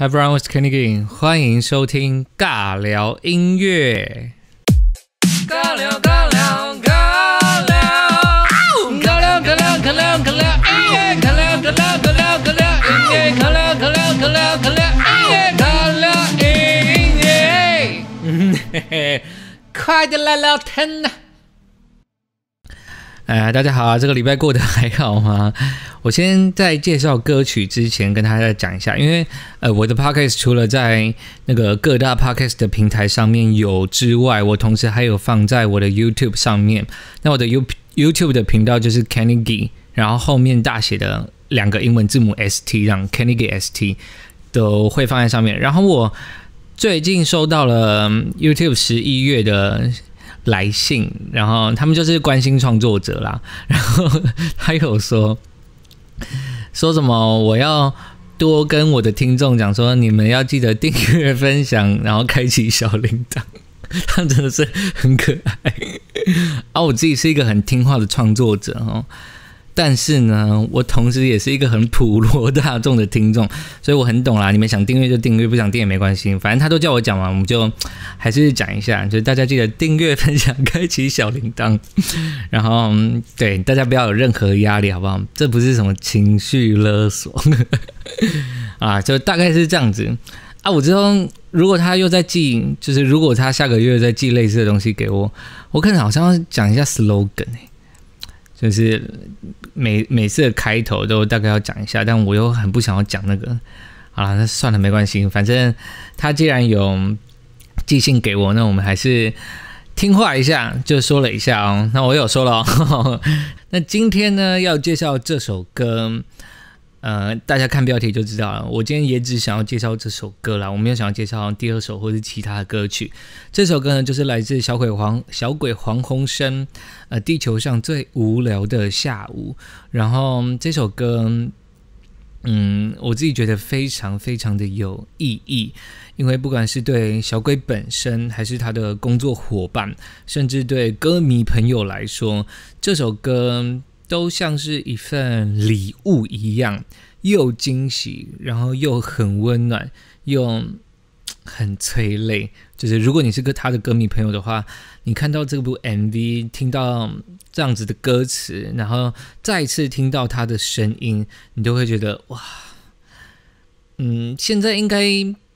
Hi everyone, 我 s Kenny King，欢迎收听尬聊音乐。尬聊尬聊尬聊，尬聊尬聊尬聊尬聊，尬聊尬聊尬聊尬聊，尬聊尬聊尬聊尬聊嗯嘿嘿，快点来聊天呐！哎，大家好啊！这个礼拜过得还好吗？我先在介绍歌曲之前跟大家讲一下，因为呃，我的 podcast 除了在那个各大 podcast 的平台上面有之外，我同时还有放在我的 YouTube 上面。那我的 You YouTube 的频道就是 Kenny G，然后后面大写的两个英文字母 S T，让 Kenny G S T 都会放在上面。然后我最近收到了 YouTube 十一月的。来信，然后他们就是关心创作者啦。然后他有说说什么，我要多跟我的听众讲说，你们要记得订阅、分享，然后开启小铃铛。他真的是很可爱啊！我自己是一个很听话的创作者哦。但是呢，我同时也是一个很普罗大众的听众，所以我很懂啦。你们想订阅就订阅，不想订也没关系，反正他都叫我讲嘛，我们就 还是讲一下。就大家记得订阅、分享、开启小铃铛，然后对大家不要有任何压力，好不好？这不是什么情绪勒索 啊，就大概是这样子啊。我之边如果他又在寄，就是如果他下个月再寄类似的东西给我，我可能好像要讲一下 slogan 哎。就是每每次的开头都大概要讲一下，但我又很不想要讲那个，好了，那算了，没关系，反正他既然有寄信给我，那我们还是听话一下，就说了一下哦。那我有说了，哦 那今天呢要介绍这首歌。呃，大家看标题就知道了。我今天也只想要介绍这首歌啦，我没有想要介绍第二首或是其他的歌曲。这首歌呢，就是来自小鬼黄小鬼黄鸿升，呃，地球上最无聊的下午。然后这首歌，嗯，我自己觉得非常非常的有意义，因为不管是对小鬼本身，还是他的工作伙伴，甚至对歌迷朋友来说，这首歌。都像是一份礼物一样，又惊喜，然后又很温暖，又很催泪。就是如果你是个他的歌迷朋友的话，你看到这部 MV，听到这样子的歌词，然后再次听到他的声音，你都会觉得哇，嗯，现在应该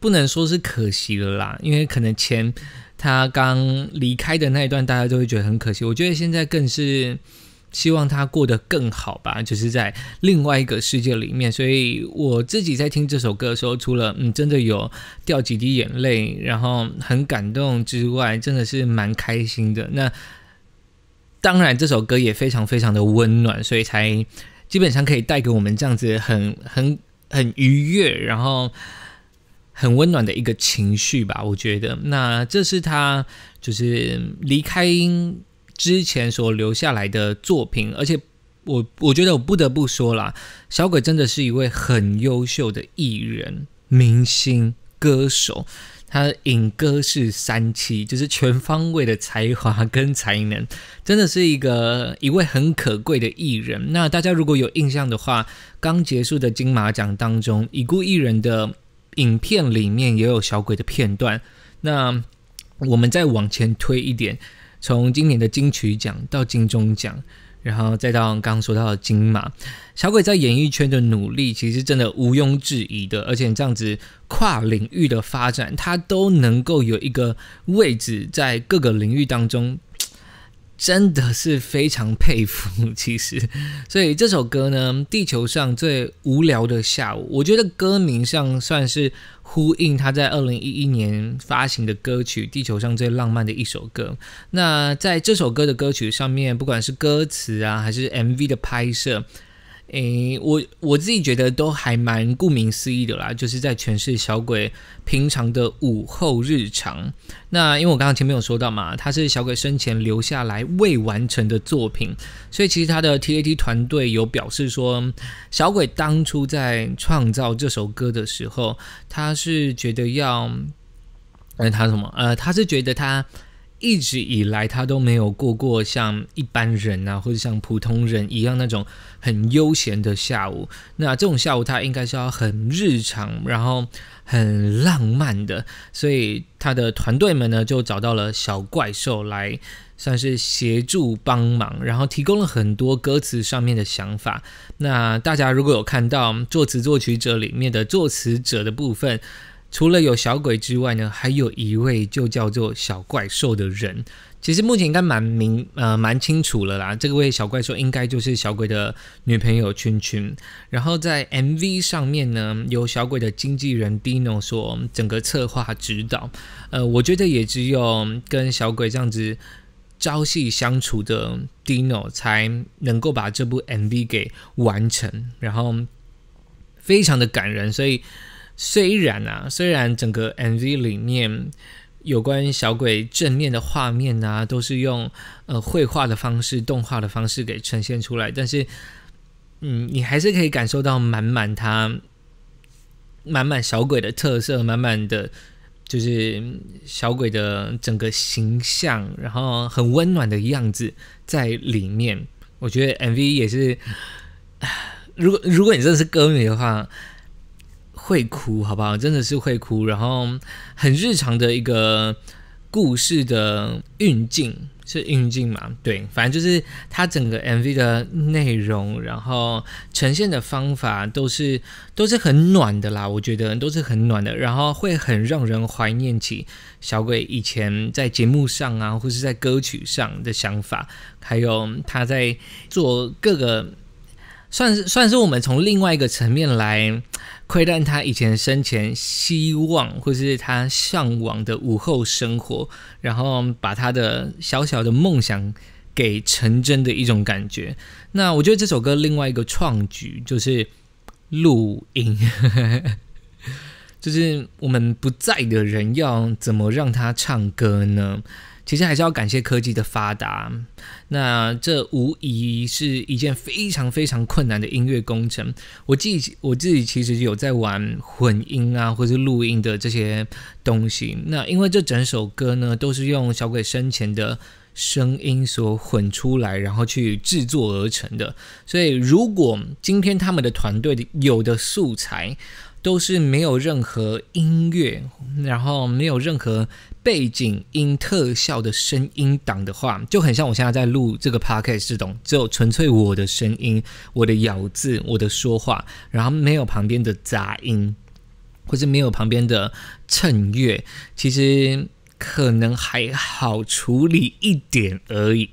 不能说是可惜了啦，因为可能前他刚离开的那一段，大家都会觉得很可惜。我觉得现在更是。希望他过得更好吧，就是在另外一个世界里面。所以我自己在听这首歌的时候，除了嗯，真的有掉几滴眼泪，然后很感动之外，真的是蛮开心的。那当然，这首歌也非常非常的温暖，所以才基本上可以带给我们这样子很很很愉悦，然后很温暖的一个情绪吧。我觉得，那这是他就是离开。之前所留下来的作品，而且我我觉得我不得不说啦，小鬼真的是一位很优秀的艺人、明星、歌手，他影歌是三期，就是全方位的才华跟才能，真的是一个一位很可贵的艺人。那大家如果有印象的话，刚结束的金马奖当中，已故艺人的影片里面也有小鬼的片段。那我们再往前推一点。从今年的金曲奖到金钟奖，然后再到刚刚说到的金马，小鬼在演艺圈的努力其实真的毋庸置疑的，而且这样子跨领域的发展，他都能够有一个位置在各个领域当中，真的是非常佩服。其实，所以这首歌呢，《地球上最无聊的下午》，我觉得歌名上算是。呼应他在二零一一年发行的歌曲《地球上最浪漫的一首歌》。那在这首歌的歌曲上面，不管是歌词啊，还是 MV 的拍摄。诶，我我自己觉得都还蛮顾名思义的啦，就是在诠释小鬼平常的午后日常。那因为我刚刚前面有说到嘛，他是小鬼生前留下来未完成的作品，所以其实他的 TAT 团队有表示说，小鬼当初在创造这首歌的时候，他是觉得要，嗯，他什么呃，他是觉得他。一直以来，他都没有过过像一般人啊，或者像普通人一样那种很悠闲的下午。那这种下午，他应该是要很日常，然后很浪漫的。所以，他的团队们呢，就找到了小怪兽来，算是协助帮忙，然后提供了很多歌词上面的想法。那大家如果有看到作词作曲者里面的作词者的部分。除了有小鬼之外呢，还有一位就叫做小怪兽的人。其实目前应该蛮明呃蛮清楚了啦。这位小怪兽应该就是小鬼的女朋友群群。然后在 MV 上面呢，有小鬼的经纪人 Dino 所整个策划指导。呃，我觉得也只有跟小鬼这样子朝夕相处的 Dino 才能够把这部 MV 给完成，然后非常的感人，所以。虽然啊，虽然整个 MV 里面有关小鬼正面的画面啊，都是用呃绘画的方式、动画的方式给呈现出来，但是嗯，你还是可以感受到满满它满满小鬼的特色，满满的就是小鬼的整个形象，然后很温暖的样子在里面。我觉得 MV 也是，如果如果你真的是歌迷的话。会哭，好不好？真的是会哭，然后很日常的一个故事的运镜，是运镜嘛？对，反正就是它整个 MV 的内容，然后呈现的方法都是都是很暖的啦。我觉得都是很暖的，然后会很让人怀念起小鬼以前在节目上啊，或是在歌曲上的想法，还有他在做各个。算是算是我们从另外一个层面来窥探他以前生前希望或是他向往的午后生活，然后把他的小小的梦想给成真的一种感觉。那我觉得这首歌另外一个创举就是录音，就是我们不在的人要怎么让他唱歌呢？其实还是要感谢科技的发达，那这无疑是一件非常非常困难的音乐工程。我自己我自己其实有在玩混音啊，或是录音的这些东西。那因为这整首歌呢，都是用小鬼生前的声音所混出来，然后去制作而成的。所以如果今天他们的团队有的素材都是没有任何音乐，然后没有任何。背景音、特效的声音档的话，就很像我现在在录这个 podcast 这种，只有纯粹我的声音、我的咬字、我的说话，然后没有旁边的杂音，或是没有旁边的衬乐，其实可能还好处理一点而已。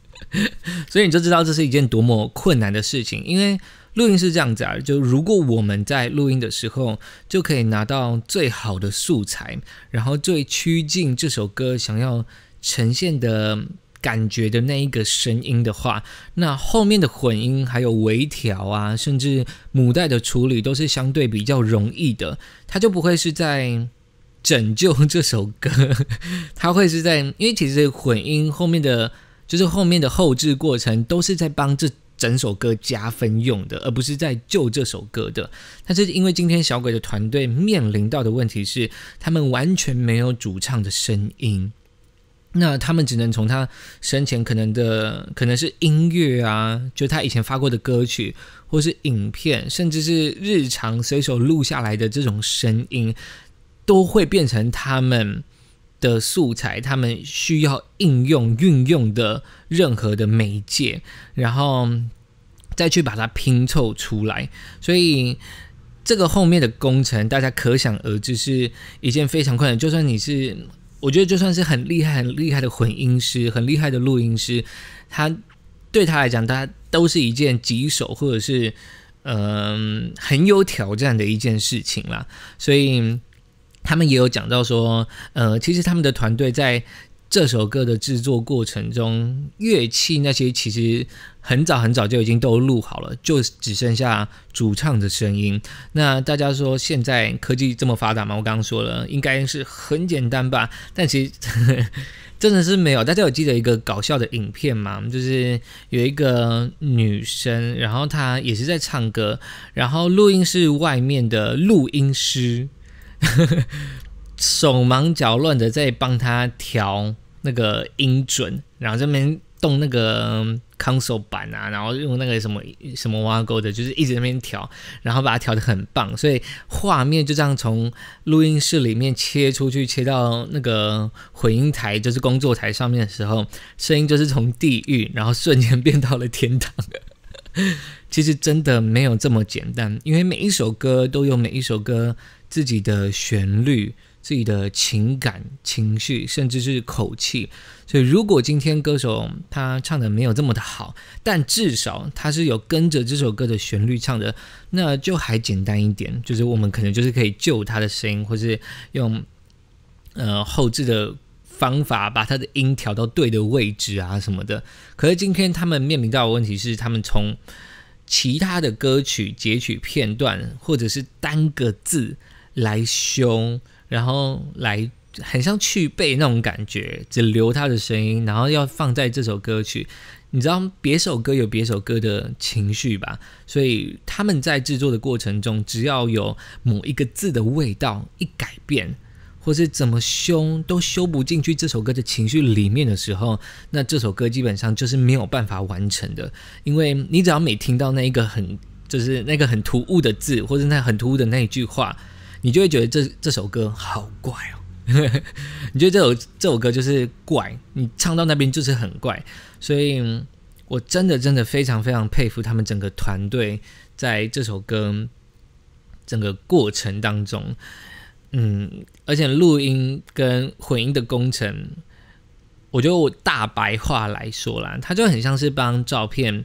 所以你就知道这是一件多么困难的事情，因为。录音是这样子啊，就如果我们在录音的时候就可以拿到最好的素材，然后最趋近这首歌想要呈现的感觉的那一个声音的话，那后面的混音还有微调啊，甚至母带的处理都是相对比较容易的，它就不会是在拯救这首歌，它会是在因为其实混音后面的就是后面的后置过程都是在帮这。整首歌加分用的，而不是在救这首歌的。但是因为今天小鬼的团队面临到的问题是，他们完全没有主唱的声音，那他们只能从他生前可能的，可能是音乐啊，就他以前发过的歌曲，或是影片，甚至是日常随手录下来的这种声音，都会变成他们。的素材，他们需要应用运用的任何的媒介，然后再去把它拼凑出来。所以这个后面的工程，大家可想而知是一件非常困难。就算你是，我觉得就算是很厉害、很厉害的混音师、很厉害的录音师，他对他来讲，他都是一件棘手或者是嗯很有挑战的一件事情啦，所以。他们也有讲到说，呃，其实他们的团队在这首歌的制作过程中，乐器那些其实很早很早就已经都录好了，就只剩下主唱的声音。那大家说现在科技这么发达吗？我刚刚说了，应该是很简单吧？但其实真的是没有。大家有记得一个搞笑的影片吗？就是有一个女生，然后她也是在唱歌，然后录音是外面的录音师。手忙脚乱的在帮他调那个音准，然后这边动那个 console 板啊，然后用那个什么什么挖沟的，就是一直那边调，然后把它调的很棒。所以画面就这样从录音室里面切出去，切到那个混音台，就是工作台上面的时候，声音就是从地狱，然后瞬间变到了天堂。其实真的没有这么简单，因为每一首歌都有每一首歌。自己的旋律、自己的情感情绪，甚至是口气。所以，如果今天歌手他唱的没有这么的好，但至少他是有跟着这首歌的旋律唱的，那就还简单一点。就是我们可能就是可以救他的声音，或是用呃后置的方法把他的音调到对的位置啊什么的。可是今天他们面临到的问题是，他们从其他的歌曲截取片段，或者是单个字。来凶，然后来很像去背那种感觉，只留他的声音，然后要放在这首歌曲。你知道别首歌有别首歌的情绪吧？所以他们在制作的过程中，只要有某一个字的味道一改变，或是怎么修都修不进去这首歌的情绪里面的时候，那这首歌基本上就是没有办法完成的。因为你只要每听到那一个很就是那个很突兀的字，或者那很突兀的那一句话。你就会觉得这这首歌好怪哦，你觉得这首这首歌就是怪，你唱到那边就是很怪，所以我真的真的非常非常佩服他们整个团队在这首歌整个过程当中，嗯，而且录音跟混音的工程，我觉得我大白话来说啦，它就很像是帮照片。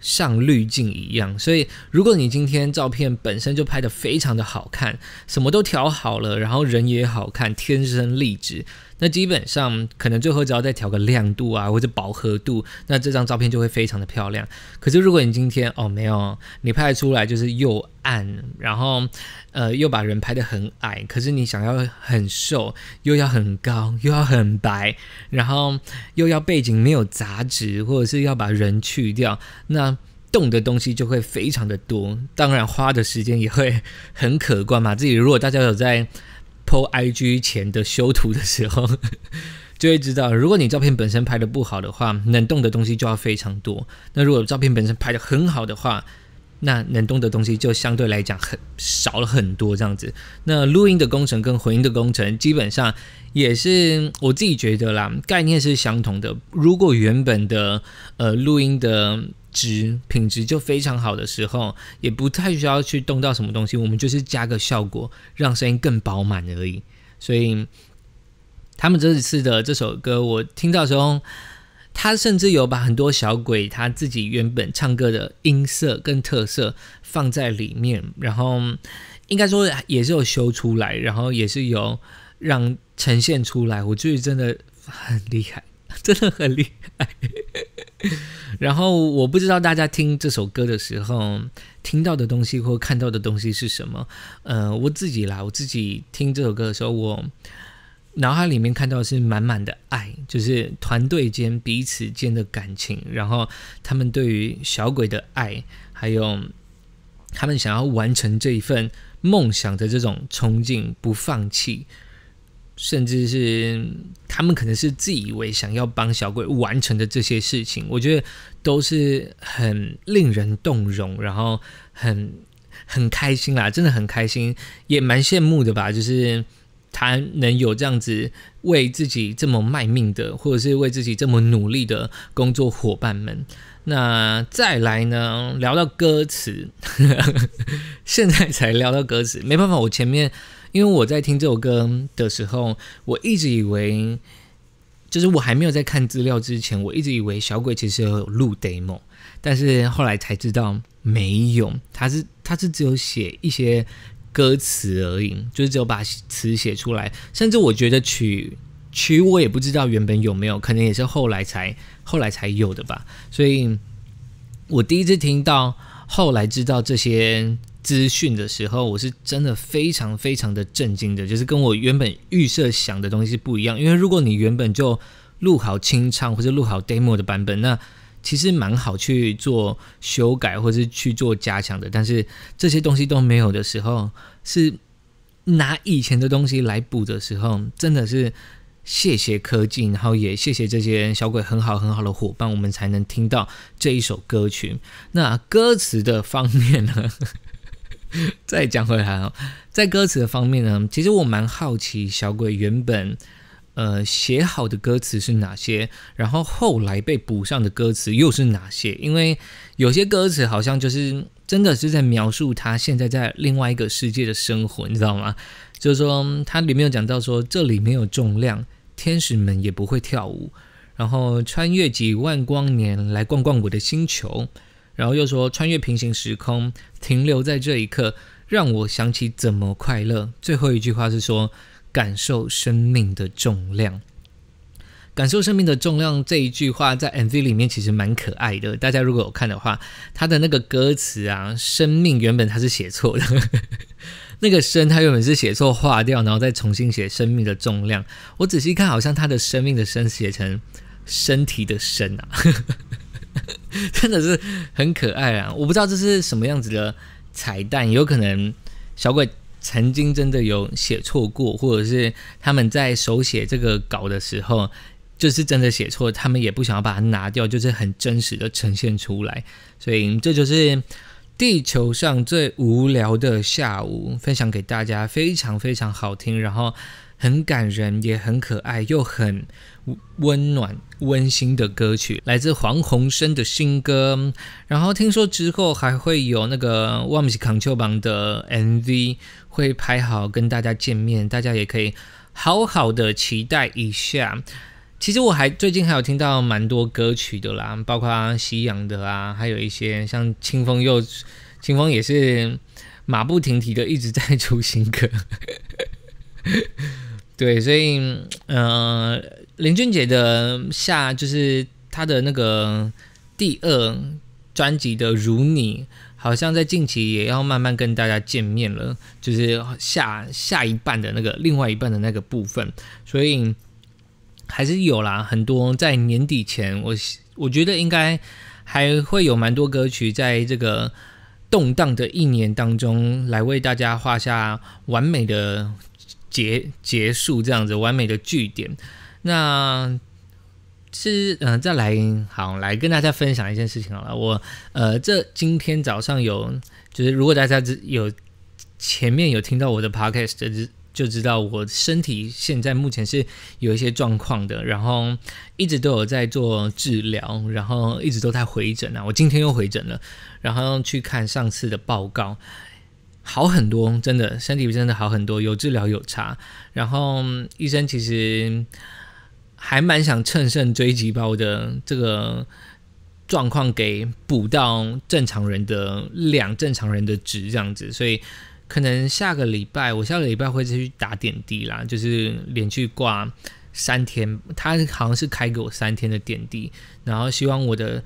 上滤镜一样，所以如果你今天照片本身就拍得非常的好看，什么都调好了，然后人也好看，天生丽质。那基本上可能最后只要再调个亮度啊，或者饱和度，那这张照片就会非常的漂亮。可是如果你今天哦没有，你拍出来就是又暗，然后呃又把人拍得很矮，可是你想要很瘦，又要很高，又要很白，然后又要背景没有杂质，或者是要把人去掉，那动的东西就会非常的多，当然花的时间也会很可观嘛。自己如果大家有在。PO IG 前的修图的时候，就会知道，如果你照片本身拍的不好的话，能动的东西就要非常多；那如果照片本身拍的很好的话，那能动的东西就相对来讲很少了很多这样子。那录音的工程跟混音的工程，基本上也是我自己觉得啦，概念是相同的。如果原本的呃录音的值品质就非常好的时候，也不太需要去动到什么东西，我们就是加个效果，让声音更饱满而已。所以他们这次的这首歌，我听到时候。他甚至有把很多小鬼他自己原本唱歌的音色跟特色放在里面，然后应该说也是有修出来，然后也是有让呈现出来。我觉得真的很厉害，真的很厉害。然后我不知道大家听这首歌的时候听到的东西或看到的东西是什么。呃，我自己来，我自己听这首歌的时候，我。脑海里面看到是满满的爱，就是团队间彼此间的感情，然后他们对于小鬼的爱，还有他们想要完成这一份梦想的这种冲劲，不放弃，甚至是他们可能是自以为想要帮小鬼完成的这些事情，我觉得都是很令人动容，然后很很开心啦，真的很开心，也蛮羡慕的吧，就是。他能有这样子为自己这么卖命的，或者是为自己这么努力的工作伙伴们。那再来呢？聊到歌词，现在才聊到歌词，没办法，我前面因为我在听这首歌的时候，我一直以为就是我还没有在看资料之前，我一直以为小鬼其实有录 demo，但是后来才知道没有，他是他是只有写一些。歌词而已，就是只有把词写出来，甚至我觉得曲曲我也不知道原本有没有，可能也是后来才后来才有的吧。所以，我第一次听到后来知道这些资讯的时候，我是真的非常非常的震惊的，就是跟我原本预设想的东西是不一样。因为如果你原本就录好清唱或者录好 demo 的版本，那其实蛮好去做修改或是去做加强的，但是这些东西都没有的时候，是拿以前的东西来补的时候，真的是谢谢科技，然后也谢谢这些小鬼很好很好的伙伴，我们才能听到这一首歌曲。那歌词的方面呢，再 讲回来哦，在歌词的方面呢，其实我蛮好奇小鬼原本。呃，写好的歌词是哪些？然后后来被补上的歌词又是哪些？因为有些歌词好像就是真的是在描述他现在在另外一个世界的生活，你知道吗？就是说它里面有讲到说这里没有重量，天使们也不会跳舞，然后穿越几万光年来逛逛我的星球，然后又说穿越平行时空停留在这一刻，让我想起怎么快乐。最后一句话是说。感受生命的重量，感受生命的重量这一句话在 MV 里面其实蛮可爱的。大家如果有看的话，他的那个歌词啊，生命原本他是写错的，那个生他原本是写错，划掉，然后再重新写生命的重量。我仔细看，好像他的生命的生写成身体的身啊，真的是很可爱啊！我不知道这是什么样子的彩蛋，有可能小鬼。曾经真的有写错过，或者是他们在手写这个稿的时候，就是真的写错，他们也不想要把它拿掉，就是很真实的呈现出来。所以这就是地球上最无聊的下午，分享给大家，非常非常好听。然后。很感人，也很可爱，又很温暖、温馨的歌曲，来自黄宏生的新歌。然后听说之后还会有那个《忘记康秋榜》的 MV 会拍好跟大家见面，大家也可以好好的期待一下。其实我还最近还有听到蛮多歌曲的啦，包括夕阳的啊，还有一些像清风又清风也是马不停蹄的一直在出新歌。对，所以，嗯，林俊杰的下就是他的那个第二专辑的《如你》，好像在近期也要慢慢跟大家见面了，就是下下一半的那个另外一半的那个部分。所以还是有啦，很多在年底前，我我觉得应该还会有蛮多歌曲在这个动荡的一年当中，来为大家画下完美的。结结束这样子完美的句点，那其实嗯再来好来跟大家分享一件事情好了，我呃这今天早上有就是如果大家有前面有听到我的 podcast 就就知道我身体现在目前是有一些状况的，然后一直都有在做治疗，然后一直都在回诊啊，我今天又回诊了，然后去看上次的报告。好很多，真的身体真的好很多，有治疗有差。然后医生其实还蛮想趁胜追击，把我的这个状况给补到正常人的两正常人的值这样子，所以可能下个礼拜我下个礼拜会再去打点滴啦，就是连续挂三天，他好像是开给我三天的点滴，然后希望我的。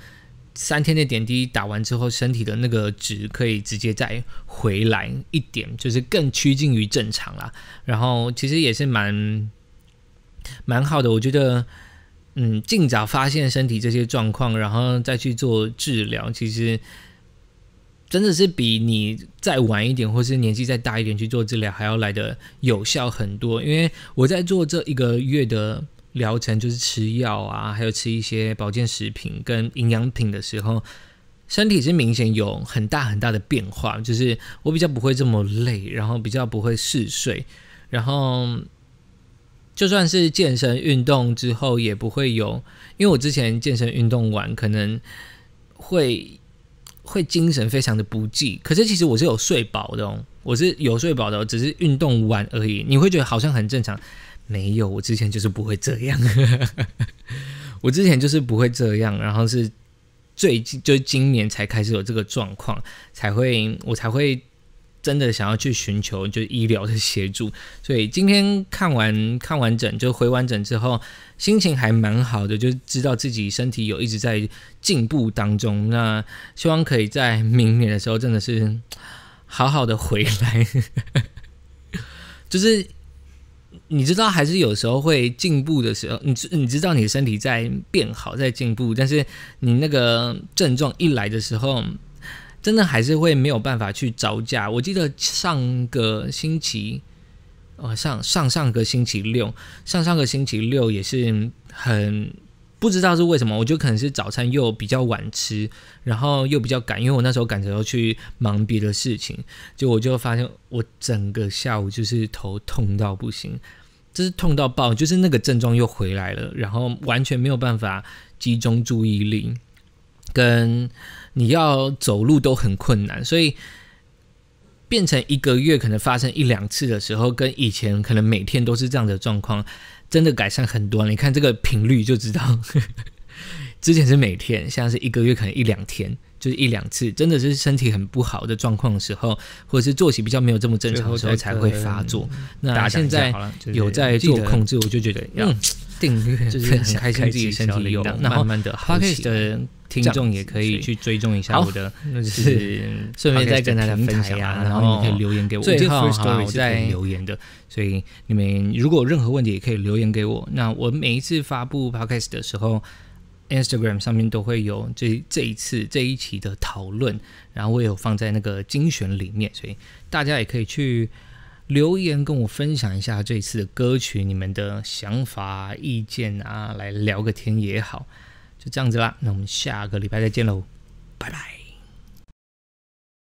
三天的点滴打完之后，身体的那个值可以直接再回来一点，就是更趋近于正常啦。然后其实也是蛮蛮好的，我觉得，嗯，尽早发现身体这些状况，然后再去做治疗，其实真的是比你再晚一点，或是年纪再大一点去做治疗，还要来的有效很多。因为我在做这一个月的。疗程就是吃药啊，还有吃一些保健食品跟营养品的时候，身体是明显有很大很大的变化。就是我比较不会这么累，然后比较不会嗜睡，然后就算是健身运动之后也不会有。因为我之前健身运动完，可能会会精神非常的不济。可是其实我是有睡饱的，哦，我是有睡饱的，只是运动完而已。你会觉得好像很正常。没有，我之前就是不会这样，我之前就是不会这样，然后是最近就是今年才开始有这个状况，才会我才会真的想要去寻求就医疗的协助，所以今天看完看完整就回完整之后，心情还蛮好的，就知道自己身体有一直在进步当中，那希望可以在明年的时候真的是好好的回来，就是。你知道，还是有时候会进步的时候，你知你知道你身体在变好，在进步，但是你那个症状一来的时候，真的还是会没有办法去招架。我记得上个星期，哦上上上个星期六，上上个星期六也是很不知道是为什么，我觉得可能是早餐又比较晚吃，然后又比较赶，因为我那时候赶着要去忙别的事情，就我就发现我整个下午就是头痛到不行。就是痛到爆，就是那个症状又回来了，然后完全没有办法集中注意力，跟你要走路都很困难，所以变成一个月可能发生一两次的时候，跟以前可能每天都是这样的状况，真的改善很多。你看这个频率就知道，之前是每天，现在是一个月可能一两天。就是一两次，真的是身体很不好的状况的时候，或者是作息比较没有这么正常的时候才会发作。那现在有在做控制，我就觉得要 订阅，就是很开心自己身体有慢慢的好起。的听众也可以去追踪一下我的，就是顺便再跟大家分享啊。然后你可以留言给我，最后哈，我有在留言的。所以你们如果有任何问题，也可以留言给我。那我每一次发布 podcast 的时候。Instagram 上面都会有这这一次这一期的讨论，然后我也有放在那个精选里面，所以大家也可以去留言跟我分享一下这次的歌曲，你们的想法、意见啊，来聊个天也好，就这样子啦。那我们下个礼拜再见喽，拜拜。